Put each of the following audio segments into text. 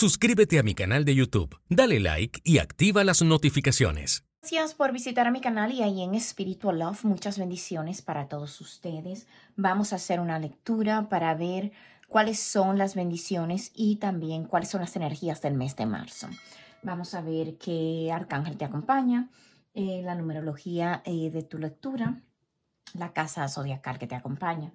Suscríbete a mi canal de YouTube, dale like y activa las notificaciones. Gracias por visitar a mi canal y ahí en Spiritual Love, muchas bendiciones para todos ustedes. Vamos a hacer una lectura para ver cuáles son las bendiciones y también cuáles son las energías del mes de marzo. Vamos a ver qué arcángel te acompaña, eh, la numerología eh, de tu lectura, la casa zodiacal que te acompaña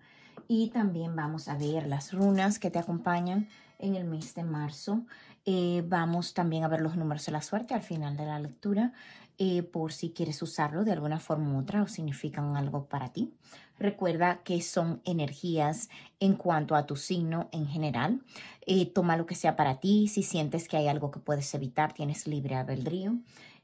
y también vamos a ver las runas que te acompañan en el mes de marzo. Eh, vamos también a ver los números de la suerte al final de la lectura eh, por si quieres usarlo de alguna forma u otra o significan algo para ti. Recuerda que son energías en cuanto a tu signo en general. Eh, toma lo que sea para ti. Si sientes que hay algo que puedes evitar, tienes libre albedrío.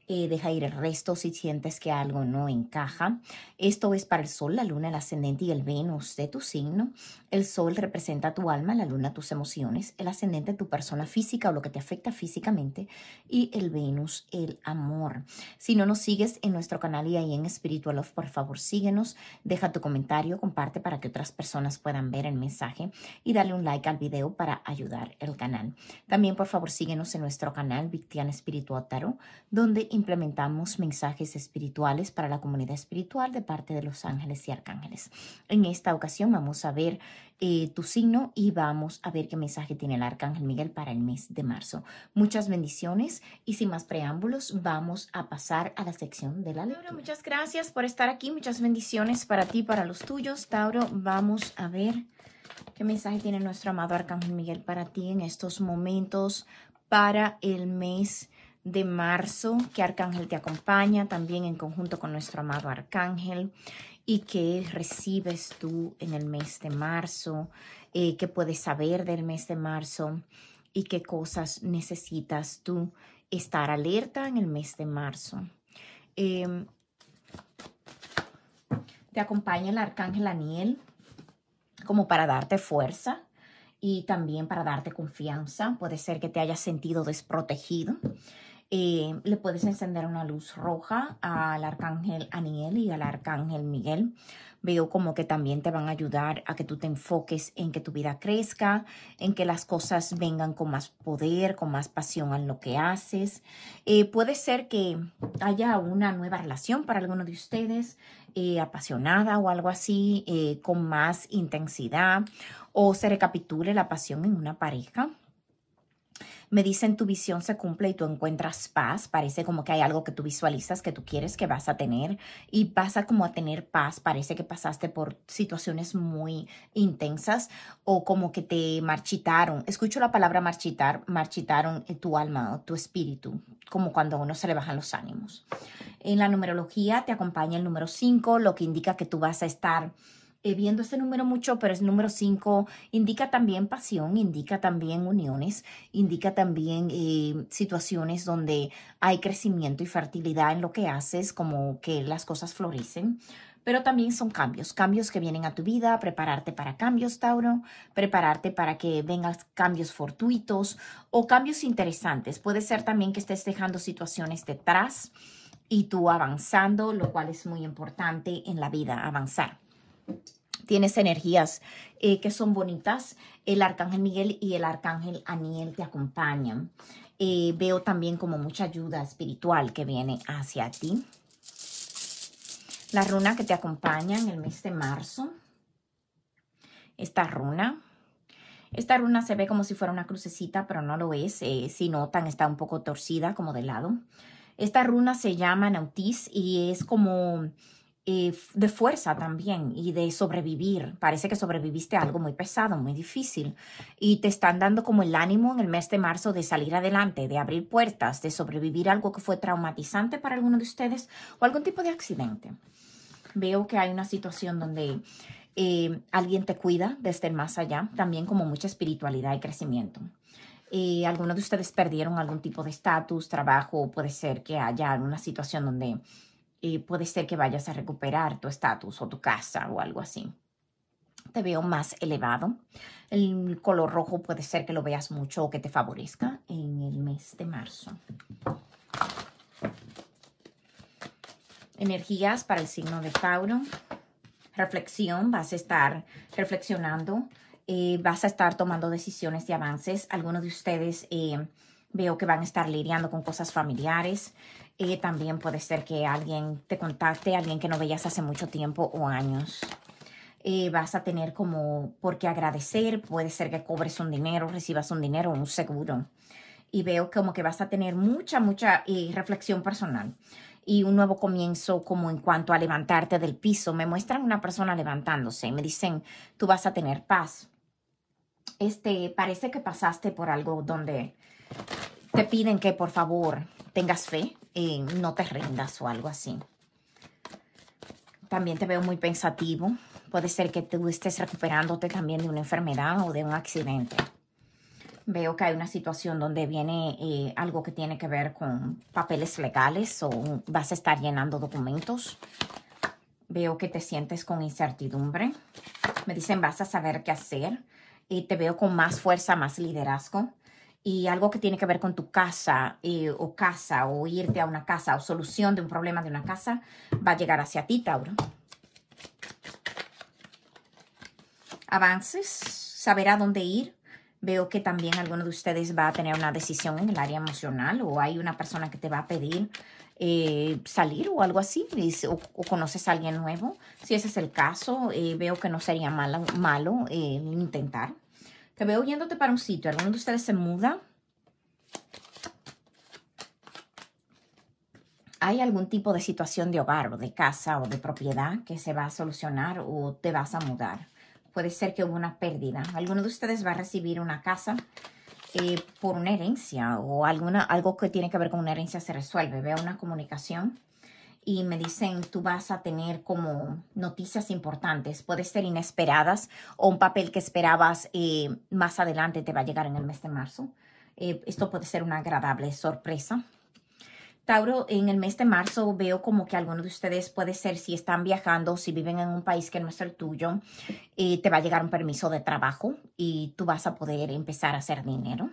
Eh, deja ir el resto si sientes que algo no encaja. Esto es para el Sol, la Luna, el Ascendente y el Venus de tu signo. El Sol representa tu alma, la Luna tus emociones, el Ascendente tu persona física o lo que te afecta físicamente y el Venus el amor. Si no nos sigues en nuestro canal y ahí en Spiritual Love, por favor síguenos, deja tu comentario, comparte para que otras personas puedan ver el mensaje y dale un like al video para ayudar el canal. También por favor síguenos en nuestro canal victian Espiritual Tarot, donde implementamos mensajes espirituales para la comunidad espiritual de parte de los ángeles y arcángeles. En esta ocasión vamos a ver eh, tu signo y vamos a ver qué mensaje tiene el arcángel Miguel para el mes de marzo. Muchas bendiciones y sin más preámbulos vamos a pasar a la sección de la lectura. muchas gracias por estar aquí. Muchas bendiciones para ti, para los tuyos. Tauro, vamos a ver qué mensaje tiene nuestro amado arcángel Miguel para ti en estos momentos para el mes de marzo, que Arcángel te acompaña también en conjunto con nuestro amado Arcángel y que recibes tú en el mes de marzo, eh, que puedes saber del mes de marzo y qué cosas necesitas tú estar alerta en el mes de marzo. Em, te acompaña el Arcángel Aniel como para darte fuerza y también para darte confianza. Puede ser que te hayas sentido desprotegido eh, le puedes encender una luz roja al arcángel Aniel y al arcángel Miguel. Veo como que también te van a ayudar a que tú te enfoques en que tu vida crezca, en que las cosas vengan con más poder, con más pasión en lo que haces. Eh, puede ser que haya una nueva relación para alguno de ustedes, eh, apasionada o algo así, con más intensidad, o se recapitule la pasión en una pareja me dicen tu visión se cumple y tú encuentras paz, parece como que hay algo que tú visualizas que tú quieres que vas a tener y pasa como a tener paz, parece que pasaste por situaciones muy intensas o como que te marchitaron. Escucho la palabra marchitar, marchitaron tu alma, o tu espíritu, como cuando a uno se le bajan los ánimos. En la numerología te acompaña el número 5, lo que indica que tú vas a estar eh, viendo este número mucho, pero es número 5, indica también pasión, indica también uniones, indica también eh, situaciones donde hay crecimiento y fertilidad en lo que haces, como que las cosas florecen pero también son cambios, cambios que vienen a tu vida, prepararte para cambios, Tauro, prepararte para que vengan cambios fortuitos o cambios interesantes. Puede ser también que estés dejando situaciones detrás y tú avanzando, lo cual es muy importante en la vida, avanzar tienes energías eh, que son bonitas. El arcángel Miguel y el arcángel Aniel te acompañan. Eh, veo también como mucha ayuda espiritual que viene hacia ti. La runa que te acompaña en el mes de marzo. Esta runa. Esta runa se ve como si fuera una crucecita, pero no lo es. Eh, si notan, está un poco torcida, como de lado. Esta runa se llama Nautis y es como eh, de fuerza también y de sobrevivir. Parece que sobreviviste a algo muy pesado, muy difícil, y te están dando como el ánimo en el mes de marzo de salir adelante, de abrir puertas, de sobrevivir a algo que fue traumatizante para alguno de ustedes o algún tipo de accidente. Veo que hay una situación donde eh, alguien te cuida desde el más allá, también como mucha espiritualidad y crecimiento. Eh, algunos de ustedes perdieron algún tipo de estatus, trabajo, puede ser que haya una situación donde puede ser que vayas a recuperar tu estatus o tu casa o algo así. Te veo más elevado. El color rojo puede ser que lo veas mucho o que te favorezca en el mes de marzo. Energías para el signo de Tauro. Reflexión, vas a estar reflexionando, eh, vas a estar tomando decisiones y avances. Algunos de ustedes... Eh, Veo que van a estar lidiando con cosas familiares. Eh, también puede ser que alguien te contacte, alguien que no veías hace mucho tiempo o años. Eh, vas a tener como por qué agradecer. Puede ser que cobres un dinero, recibas un dinero, un seguro. Y veo como que vas a tener mucha, mucha eh, reflexión personal y un nuevo comienzo como en cuanto a levantarte del piso. Me muestran una persona levantándose y me dicen, tú vas a tener paz. Este, parece que pasaste por algo donde te piden que por favor tengas fe, y no te rindas o algo así. También te veo muy pensativo. Puede ser que tú estés recuperándote también de una enfermedad o de un accidente. Veo que hay una situación donde viene eh, algo que tiene que ver con papeles legales o vas a estar llenando documentos. Veo que te sientes con incertidumbre. Me dicen vas a saber qué hacer. Y te veo con más fuerza, más liderazgo y algo que tiene que ver con tu casa eh, o casa o irte a una casa o solución de un problema de una casa va a llegar hacia ti, Tauro. Avances, saber a dónde ir. Veo que también alguno de ustedes va a tener una decisión en el área emocional o hay una persona que te va a pedir eh, salir o algo así, o, conoces a alguien nuevo. Si ese es el caso, eh, veo que no sería malo, malo intentar te veo yéndote para un sitio. ¿Alguno de ustedes se muda? ¿Hay algún tipo de situación de hogar o de casa o de propiedad que se va a solucionar o te vas a mudar? Puede ser que hubo una pérdida. ¿Alguno de ustedes va a recibir una casa eh, por una herencia o alguna, algo que tiene que ver con una herencia se resuelve? Veo una comunicación y me dicen, tú vas a tener como noticias importantes, puede ser inesperadas o un papel que esperabas eh, más adelante te va a llegar en el mes de marzo. Eh, esto puede ser una agradable sorpresa. Tauro, en el mes de marzo veo como que alguno de ustedes puede ser si están viajando, si viven en un país que no es el tuyo, eh, te va a llegar un permiso de trabajo y tú vas a poder empezar a hacer dinero.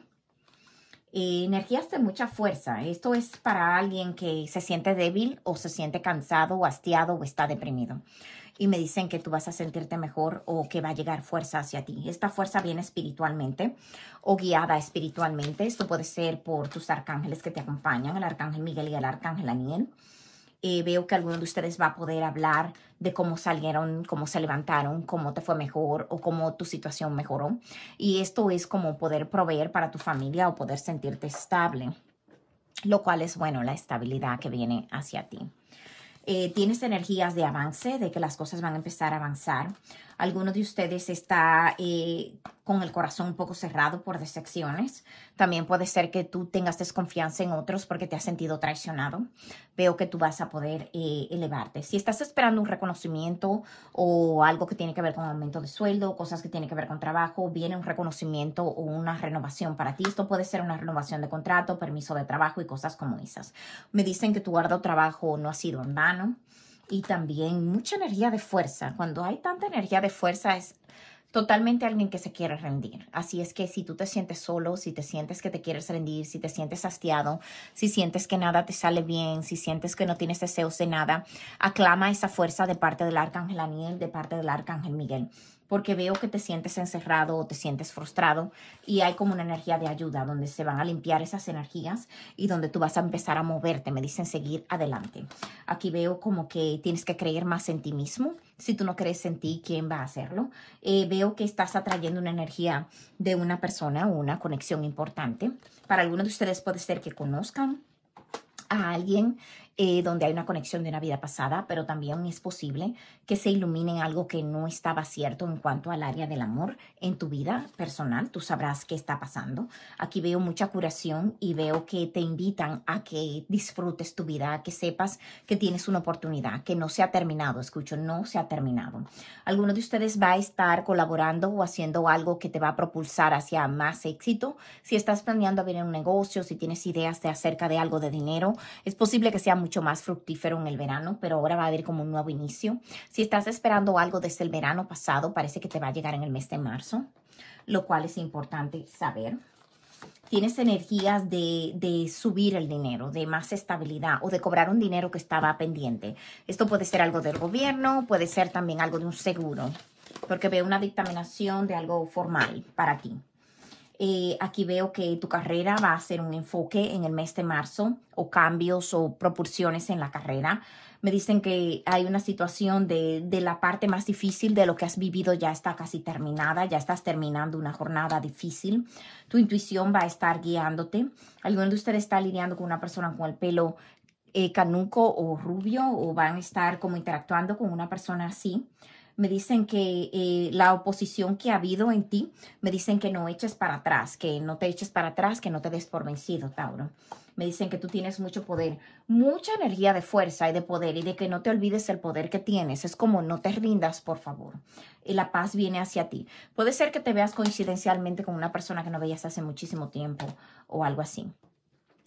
Eh, energías de mucha fuerza. Esto es para alguien que se siente débil o se siente cansado o hastiado o está deprimido. Y me dicen que tú vas a sentirte mejor o que va a llegar fuerza hacia ti. Esta fuerza viene espiritualmente o guiada espiritualmente. Esto puede ser por tus arcángeles que te acompañan, el arcángel Miguel y el arcángel Aniel. Eh, veo que alguno de ustedes va a poder hablar de cómo salieron, cómo se levantaron, cómo te fue mejor o cómo tu situación mejoró. Y esto es como poder proveer para tu familia o poder sentirte estable, lo cual es bueno, la estabilidad que viene hacia ti. Eh, tienes energías de avance, de que las cosas van a empezar a avanzar alguno de ustedes está eh, con el corazón un poco cerrado por decepciones. También puede ser que tú tengas desconfianza en otros porque te has sentido traicionado. Veo que tú vas a poder eh, elevarte. Si estás esperando un reconocimiento o algo que tiene que ver con aumento de sueldo, cosas que tienen que ver con trabajo, viene un reconocimiento o una renovación para ti. Esto puede ser una renovación de contrato, permiso de trabajo y cosas como esas. Me dicen que tu guardo trabajo no ha sido en vano y también mucha energía de fuerza. Cuando hay tanta energía de fuerza es totalmente alguien que se quiere rendir. Así es que si tú te sientes solo, si te sientes que te quieres rendir, si te sientes hastiado, si sientes que nada te sale bien, si sientes que no tienes deseos de nada, aclama esa fuerza de parte del arcángel Aniel, de parte del arcángel Miguel porque veo que te sientes encerrado o te sientes frustrado y hay como una energía de ayuda donde se van a limpiar esas energías y donde tú vas a empezar a moverte, me dicen seguir adelante. Aquí veo como que tienes que creer más en ti mismo. Si tú no crees en ti, ¿quién va a hacerlo? Eh, veo que estás atrayendo una energía de una persona o una conexión importante. Para algunos de ustedes puede ser que conozcan a alguien eh, donde hay una conexión de una vida pasada, pero también es posible que se ilumine algo que no estaba cierto en cuanto al área del amor en tu vida personal. Tú sabrás qué está pasando. Aquí veo mucha curación y veo que te invitan a que disfrutes tu vida, a que sepas que tienes una oportunidad, que no se ha terminado. Escucho, no se ha terminado. Alguno de ustedes va a estar colaborando o haciendo algo que te va a propulsar hacia más éxito. Si estás planeando abrir un negocio, si tienes ideas de acerca de algo de dinero, es posible que sea mucho más fructífero en el verano, pero ahora va a haber como un nuevo inicio. Si estás esperando algo desde el verano pasado, parece que te va a llegar en el mes de marzo, lo cual es importante saber. Tienes energías de, de subir el dinero, de más estabilidad o de cobrar un dinero que estaba pendiente. Esto puede ser algo del gobierno, puede ser también algo de un seguro, porque veo una dictaminación de algo formal para ti. Eh, aquí veo que tu carrera va a ser un enfoque en el mes de marzo o cambios o proporciones en la carrera. Me dicen que hay una situación de, la parte más difícil de lo que has vivido ya está casi terminada, ya estás terminando una jornada difícil. Tu intuición va a estar guiándote. Alguno de ustedes está lidiando con una persona con el pelo eh, canuco o rubio o van a estar como interactuando con una persona así me dicen que eh, la oposición que ha habido en ti, me dicen que no eches para atrás, que no te eches para atrás, que no te des por vencido, Tauro. Me dicen que tú tienes mucho poder, mucha energía de fuerza y de poder y de que no te olvides el poder que tienes. Es como no te rindas, por favor. Y la paz viene hacia ti. Puede ser que te veas coincidencialmente con una persona que no veías hace muchísimo tiempo o algo así.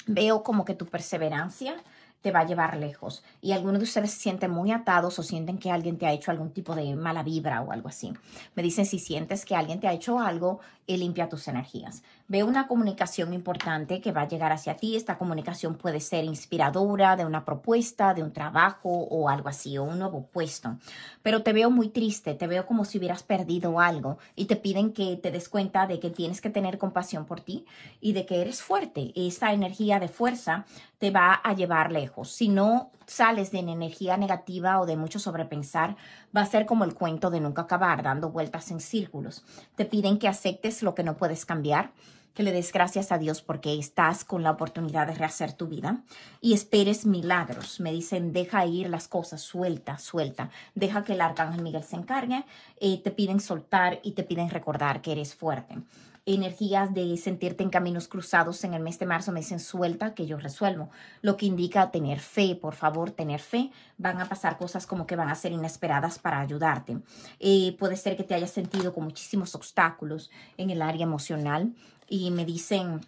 Veo como que tu perseverancia te va a llevar lejos. Y algunos de ustedes se sienten muy atados o sienten que alguien te ha hecho algún tipo de mala vibra o algo así. Me dicen si sientes que alguien te ha hecho algo y limpia tus energías. Ve una comunicación importante que va a llegar hacia ti. Esta comunicación puede ser inspiradora de una propuesta, de un trabajo o algo así, o un nuevo puesto. Pero te veo muy triste, te veo como si hubieras perdido algo y te piden que te des cuenta de que tienes que tener compasión por ti y de que eres fuerte. Esa energía de fuerza te va a llevar lejos. Si no sales de energía negativa o de mucho sobrepensar, va a ser como el cuento de nunca acabar, dando vueltas en círculos. Te piden que aceptes lo que no puedes cambiar, que le des gracias a Dios porque estás con la oportunidad de rehacer tu vida y esperes milagros. Me dicen, deja ir las cosas, suelta, suelta, deja que el arcángel Miguel se encargue, eh, te piden soltar y te piden recordar que eres fuerte energías de sentirte en caminos cruzados en el mes de marzo, me dicen suelta que yo resuelvo, lo que indica tener fe, por favor, tener fe, van a pasar cosas como que van a ser inesperadas para ayudarte. Eh, puede ser que te hayas sentido con muchísimos obstáculos en el área emocional y me dicen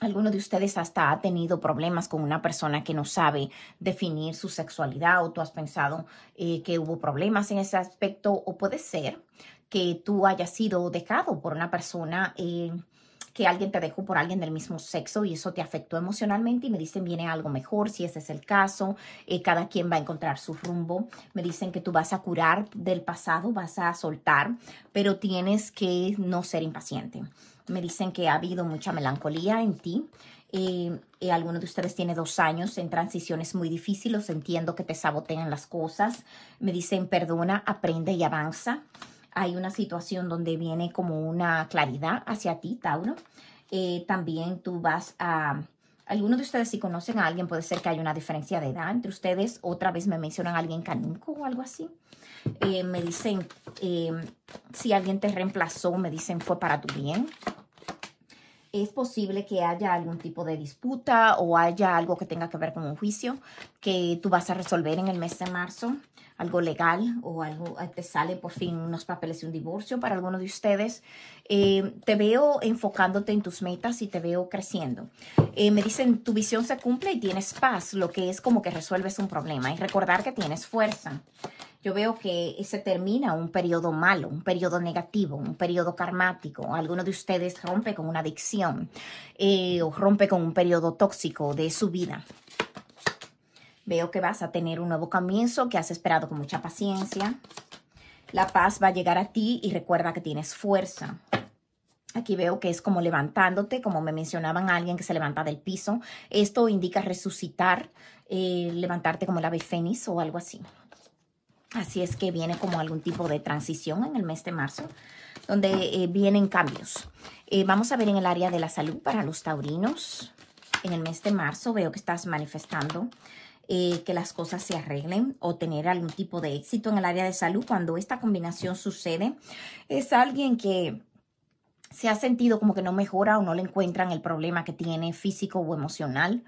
Alguno de ustedes hasta ha tenido problemas con una persona que no sabe definir su sexualidad o tú has pensado eh, que hubo problemas en ese aspecto o puede ser que tú hayas sido dejado por una persona eh, que alguien te dejó por alguien del mismo sexo y eso te afectó emocionalmente y me dicen viene algo mejor si ese es el caso, eh, cada quien va a encontrar su rumbo, me dicen que tú vas a curar del pasado, vas a soltar, pero tienes que no ser impaciente. Me dicen que ha habido mucha melancolía en ti. Eh, eh, alguno de ustedes tiene dos años en transiciones muy difíciles. Entiendo que te sabotean las cosas. Me dicen, perdona, aprende y avanza. Hay una situación donde viene como una claridad hacia ti, Tauro. Eh, también tú vas a... Algunos de ustedes si conocen a alguien, puede ser que haya una diferencia de edad entre ustedes. Otra vez me mencionan a alguien caninco o algo así. Eh, me dicen, si alguien te reemplazó, me dicen, fue para tu bien es posible que haya algún tipo de disputa o haya algo que tenga que ver con un juicio que tú vas a resolver en el mes de marzo, algo legal o algo, eh, te sale por fin unos papeles de un divorcio para alguno de ustedes. Eh, te veo enfocándote en tus metas y te veo creciendo. Eh, me dicen, tu visión se cumple y tienes paz, lo que es como que resuelves un problema y recordar que tienes fuerza yo veo que se termina un periodo malo, un periodo negativo, un periodo karmático. Alguno de ustedes rompe con una adicción eh, o rompe con un periodo tóxico de su vida. Veo que vas a tener un nuevo comienzo que has esperado con mucha paciencia. La paz va a llegar a ti y recuerda que tienes fuerza. Aquí veo que es como levantándote, como me mencionaban alguien que se levanta del piso. Esto indica resucitar, eh, levantarte como el ave fénix o algo así. Así es que viene como algún tipo de transición en el mes de marzo, donde eh, vienen cambios. Eh, vamos a ver en el área de la salud para los taurinos. En el mes de marzo veo que estás manifestando eh, que las cosas se arreglen o tener algún tipo de éxito en el área de salud. Cuando esta combinación sucede, es alguien que se ha sentido como que no mejora o no le encuentran el problema que tiene físico o emocional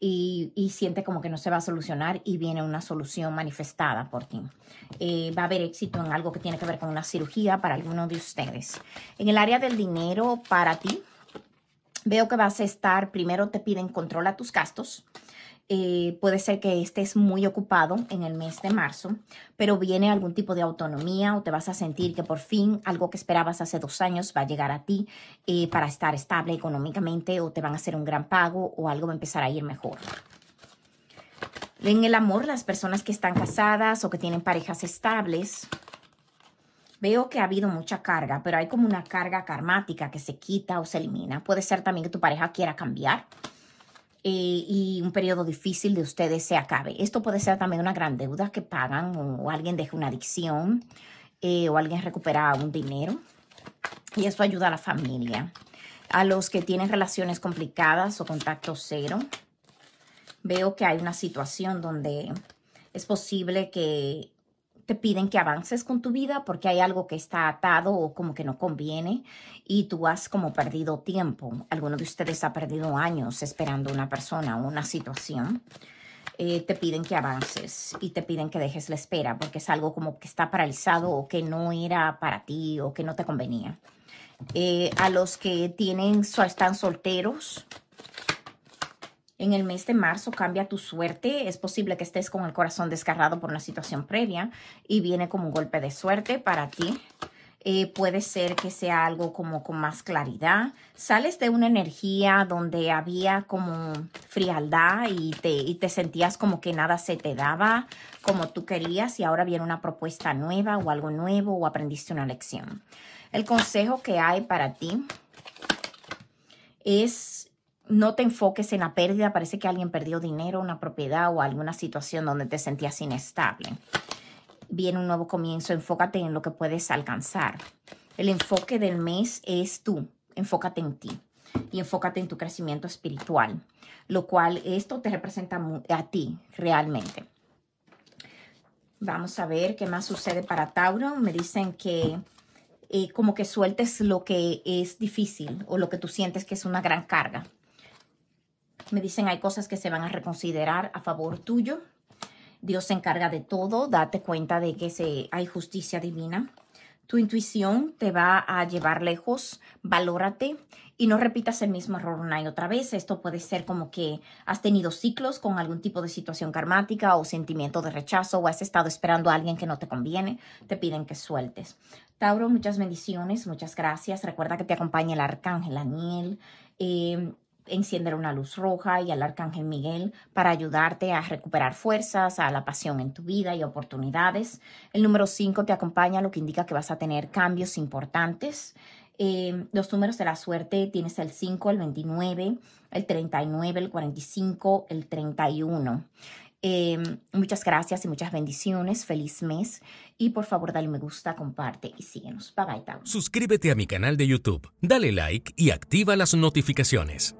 y, siente como que no se va a solucionar y viene una solución manifestada por ti. Eh, va a haber éxito en algo que tiene que ver con una cirugía para alguno de ustedes. En el área del dinero para ti, veo que vas a estar, primero te piden control a tus gastos. Eh, puede ser que estés muy ocupado en el mes de marzo, pero viene algún tipo de autonomía o te vas a sentir que por fin algo que esperabas hace dos años va a llegar a ti eh, para estar estable económicamente o te van a hacer un gran pago o algo va a empezar a ir mejor. En el amor, las personas que están casadas o que tienen parejas estables, veo que ha habido mucha carga, pero hay como una carga karmática que se quita o se elimina. Puede ser también que tu pareja quiera cambiar eh, y un periodo difícil de ustedes se acabe. Esto puede ser también una gran deuda que pagan o, alguien deje una adicción eh, o alguien recupera un dinero. Y esto ayuda a la familia. A los que tienen relaciones complicadas o contacto cero, veo que hay una situación donde es posible que te piden que avances con tu vida porque hay algo que está atado o como que no conviene y tú has como perdido tiempo. Alguno de ustedes ha perdido años esperando una persona o una situación. Eh, te piden que avances y te piden que dejes la espera porque es algo como que está paralizado o que no era para ti o que no te convenía. Eh, a los que tienen, están solteros, en el mes de marzo cambia tu suerte. Es posible que estés con el corazón desgarrado por una situación previa y viene como un golpe de suerte para ti. Eh, puede ser que sea algo como con más claridad. Sales de una energía donde había como frialdad y te, y te sentías como que nada se te daba como tú querías y ahora viene una propuesta nueva o algo nuevo o aprendiste una lección. El consejo que hay para ti es no te enfoques en la pérdida, parece que alguien perdió dinero, una propiedad o alguna situación donde te sentías inestable. Viene un nuevo comienzo, enfócate en lo que puedes alcanzar. El enfoque del mes es tú, enfócate en ti y enfócate en tu crecimiento espiritual, lo cual esto te representa a ti realmente. Vamos a ver qué más sucede para Tauro. Me dicen que eh, como que sueltes lo que es difícil o lo que tú sientes que es una gran carga. Me dicen hay cosas que se van a reconsiderar a favor tuyo. Dios se encarga de todo. Date cuenta de que se, hay justicia divina. Tu intuición te va a llevar lejos, valórate y no repitas el mismo error una y otra vez. Esto puede ser como que has tenido ciclos con algún tipo de situación karmática o sentimiento de rechazo o has estado esperando a alguien que no te conviene, te piden que sueltes. Tauro, muchas bendiciones, muchas gracias. Recuerda que te acompaña el arcángel Aniel. Eh, enciender una luz roja y al Arcángel Miguel para ayudarte a recuperar fuerzas, a la pasión en tu vida y oportunidades. El número 5 te acompaña, lo que indica que vas a tener cambios importantes. Eh, los números de la suerte tienes el 5, el 29, el 39, el 45, el 31. Eh, muchas gracias y muchas bendiciones. Feliz mes. Y por favor, dale me gusta, comparte y síguenos. Bye bye, Suscríbete a mi canal de YouTube, dale like y activa las notificaciones.